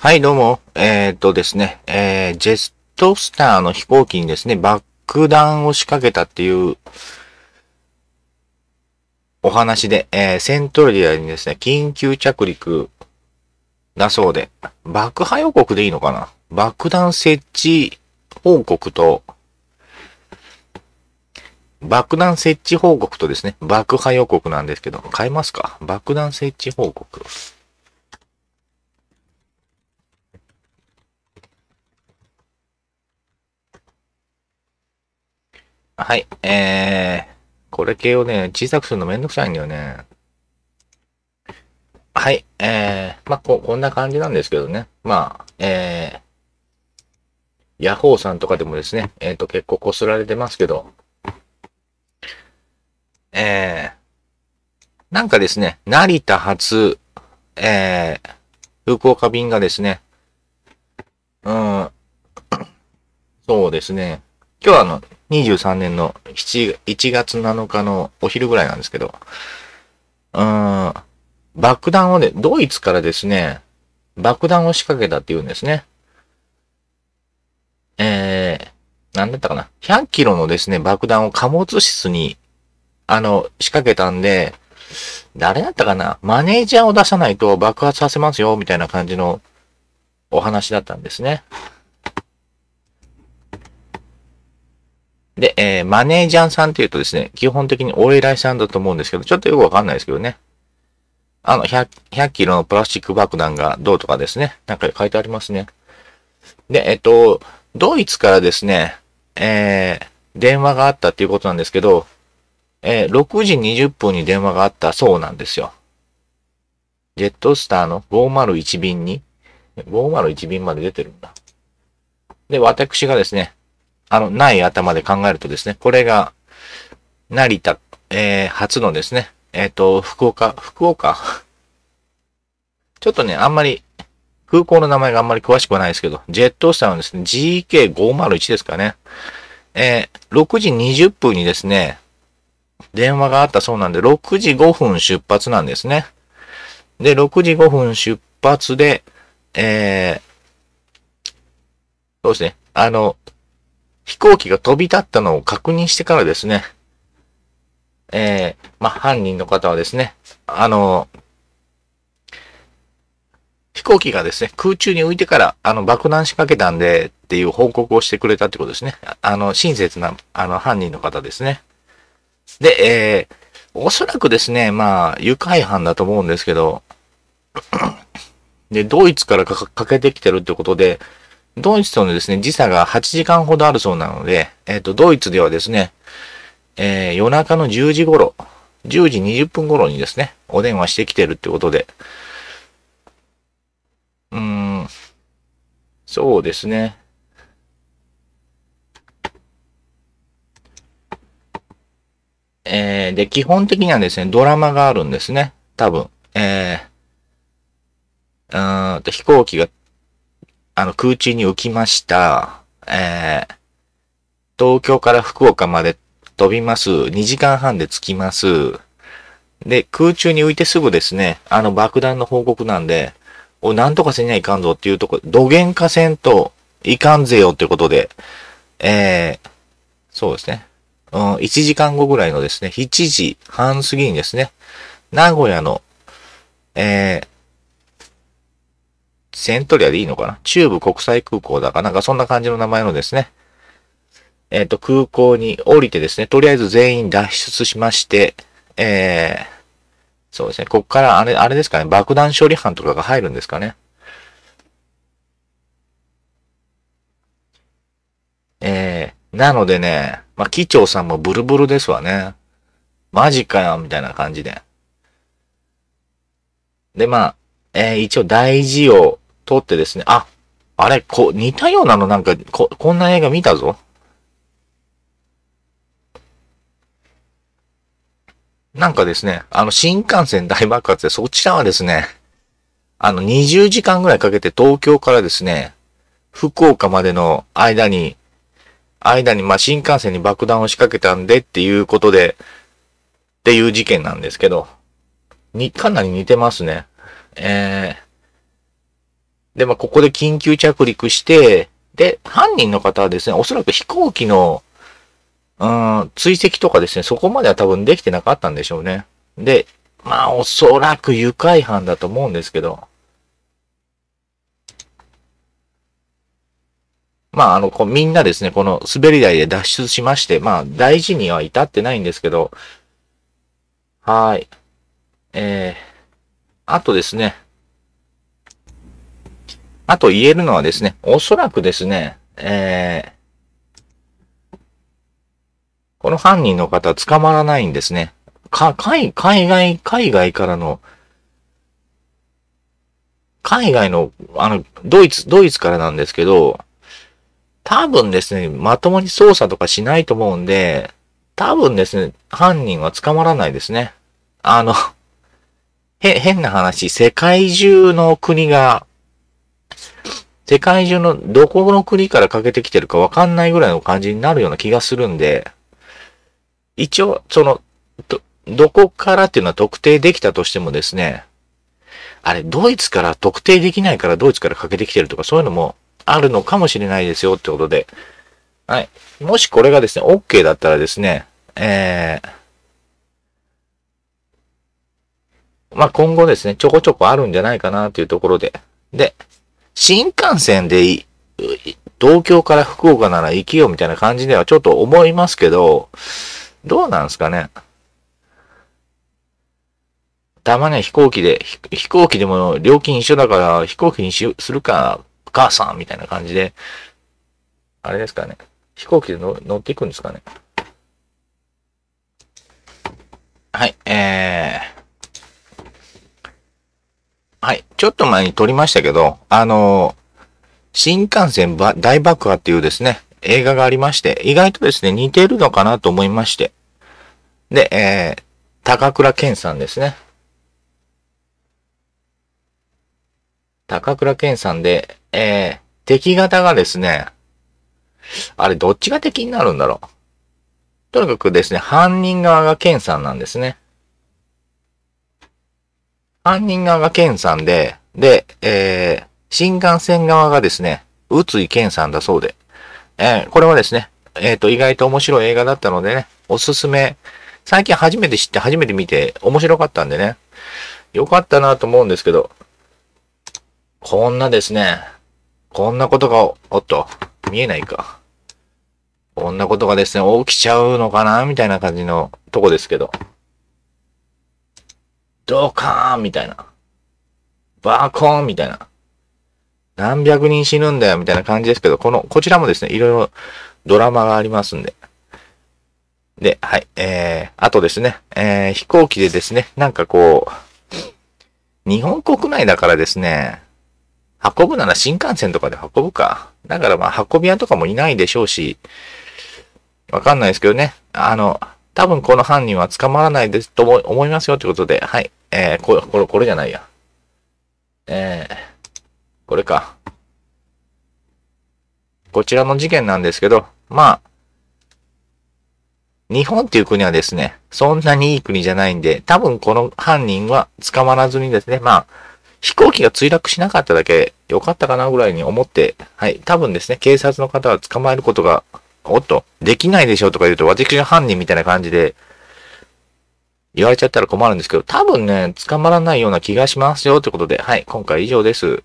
はい、どうも。えー、っとですね、えー、ジェットスターの飛行機にですね、爆弾を仕掛けたっていうお話で、えー、セントリアにですね、緊急着陸だそうで、爆破予告でいいのかな爆弾設置報告と、爆弾設置報告とですね、爆破予告なんですけど、変えますか爆弾設置報告。はい、えー、これ系をね、小さくするのめんどくさいんだよね。はい、えー、まあ、こ、こんな感じなんですけどね。まあ、えー、ヤホーさんとかでもですね、えっ、ー、と、結構こすられてますけど、えー、なんかですね、成田発、えー、福岡便がですね、うん、そうですね、今日はあの、23年の1月7日のお昼ぐらいなんですけど、うーん、爆弾をね、ドイツからですね、爆弾を仕掛けたって言うんですね。えー、なんだったかな。100キロのですね、爆弾を貨物室に、あの、仕掛けたんで、誰だったかなマネージャーを出さないと爆発させますよ、みたいな感じのお話だったんですね。で、えー、マネージャーさんっていうとですね、基本的にお偉いさんだと思うんですけど、ちょっとよくわかんないですけどね。あの100、100キロのプラスチック爆弾がどうとかですね。なんか書いてありますね。で、えっと、ドイツからですね、えー、電話があったっていうことなんですけど、えー、6時20分に電話があったそうなんですよ。ジェットスターの501便に、501便まで出てるんだ。で、私がですね、あの、ない頭で考えるとですね、これが、成田、えー、初のですね、えっ、ー、と、福岡、福岡 ちょっとね、あんまり、空港の名前があんまり詳しくはないですけど、ジェットスターはですね、GK501 ですかね。えー、6時20分にですね、電話があったそうなんで、6時5分出発なんですね。で、6時5分出発で、えー、そうですね、あの、飛行機が飛び立ったのを確認してからですね、えー、まあ、犯人の方はですね、あの、飛行機がですね、空中に浮いてから、あの、爆弾仕掛けたんで、っていう報告をしてくれたってことですね。あの、親切な、あの、犯人の方ですね。で、えー、おそらくですね、まあ、誘拐犯だと思うんですけど、で、ドイツからかけてきてるってことで、ドイツとのですね、時差が8時間ほどあるそうなので、えっ、ー、と、ドイツではですね、えー、夜中の10時頃、10時20分頃にですね、お電話してきてるってことで、うーん、そうですね。えー、で、基本的にはですね、ドラマがあるんですね。多分。えー、うんと飛行機があの、空中に浮きました。えー、東京から福岡まで飛びます。2時間半で着きます。で、空中に浮いてすぐですね、あの爆弾の報告なんで、お、なんとかせにはいかんぞっていうとこ、土幻化せんといかんぜよってことで、えー、そうですね。うん、1時間後ぐらいのですね、7時半過ぎにですね、名古屋の、えー、セントリアでいいのかな中部国際空港だかなんかそんな感じの名前のですね、えっ、ー、と、空港に降りてですね、とりあえず全員脱出しまして、えー、そうですね、こっからあれ、あれですかね、爆弾処理班とかが入るんですかね。えー、なのでね、まあ、機長さんもブルブルですわね。マジかよ、みたいな感じで。で、まあ、えー、一応大事を通ってですね、あ、あれ、こ、う、似たようなのなんか、こ、こんな映画見たぞ。なんかですね、あの、新幹線大爆発で、そちらはですね、あの、20時間ぐらいかけて東京からですね、福岡までの間に、間に、まあ、新幹線に爆弾を仕掛けたんでっていうことで、っていう事件なんですけど、に、かなり似てますね。えー、で、まあ、ここで緊急着陸して、で、犯人の方はですね、おそらく飛行機の、うん、追跡とかですね、そこまでは多分できてなかったんでしょうね。で、まあ、おそらく愉快犯だと思うんですけど。まあ、あの、こうみんなですね、この滑り台で脱出しまして、まあ、大事には至ってないんですけど、はい。えー、あとですね、あと言えるのはですね、おそらくですね、えー、この犯人の方捕まらないんですね。か、海、海外、海外からの、海外の、あの、ドイツ、ドイツからなんですけど、多分ですね、まともに捜査とかしないと思うんで、多分ですね、犯人は捕まらないですね。あの、へ、変な話、世界中の国が世界中のどこの国からかけてきてるかわかんないぐらいの感じになるような気がするんで、一応、その、ど、どこからっていうのは特定できたとしてもですね、あれ、ドイツから特定できないからドイツからかけてきてるとかそういうのもあるのかもしれないですよってことで、はい。もしこれがですね、OK だったらですね、えー、まあ、今後ですね、ちょこちょこあるんじゃないかなというところで。で、新幹線で東京から福岡なら行きようみたいな感じではちょっと思いますけど、どうなんですかね。たまには飛行機で、飛行機でも料金一緒だから飛行機にしするか、母さんみたいな感じで、あれですかね。飛行機で乗っていくんですかね。はい、えー。はい。ちょっと前に撮りましたけど、あのー、新幹線ば大爆破っていうですね、映画がありまして、意外とですね、似てるのかなと思いまして。で、えー、高倉健さんですね。高倉健さんで、えー、敵型がですね、あれどっちが敵になるんだろう。とにかくですね、犯人側が健さんなんですね。犯人側がンさんで、で、えー、新幹線側がですね、宇津井健さんだそうで、えー、これはですね、えっ、ー、と、意外と面白い映画だったのでね、おすすめ、最近初めて知って初めて見て面白かったんでね、よかったなと思うんですけど、こんなですね、こんなことが、おっと、見えないか。こんなことがですね、起きちゃうのかなみたいな感じのとこですけど。ドカーンみたいな。バーコーンみたいな。何百人死ぬんだよみたいな感じですけど、この、こちらもですね、いろいろドラマがありますんで。で、はい、えー、あとですね、えー、飛行機でですね、なんかこう、日本国内だからですね、運ぶなら新幹線とかで運ぶか。だからまあ、運び屋とかもいないでしょうし、わかんないですけどね、あの、多分この犯人は捕まらないですと思いますよってことで、はい。えー、こ、これ、これじゃないや。えー、これか。こちらの事件なんですけど、まあ、日本っていう国はですね、そんなにいい国じゃないんで、多分この犯人は捕まらずにですね、まあ、飛行機が墜落しなかっただけ良かったかなぐらいに思って、はい、多分ですね、警察の方は捕まえることが、おっと、できないでしょうとか言うと、私が犯人みたいな感じで、言われちゃったら困るんですけど、多分ね、捕まらないような気がしますよってことで、はい、今回以上です。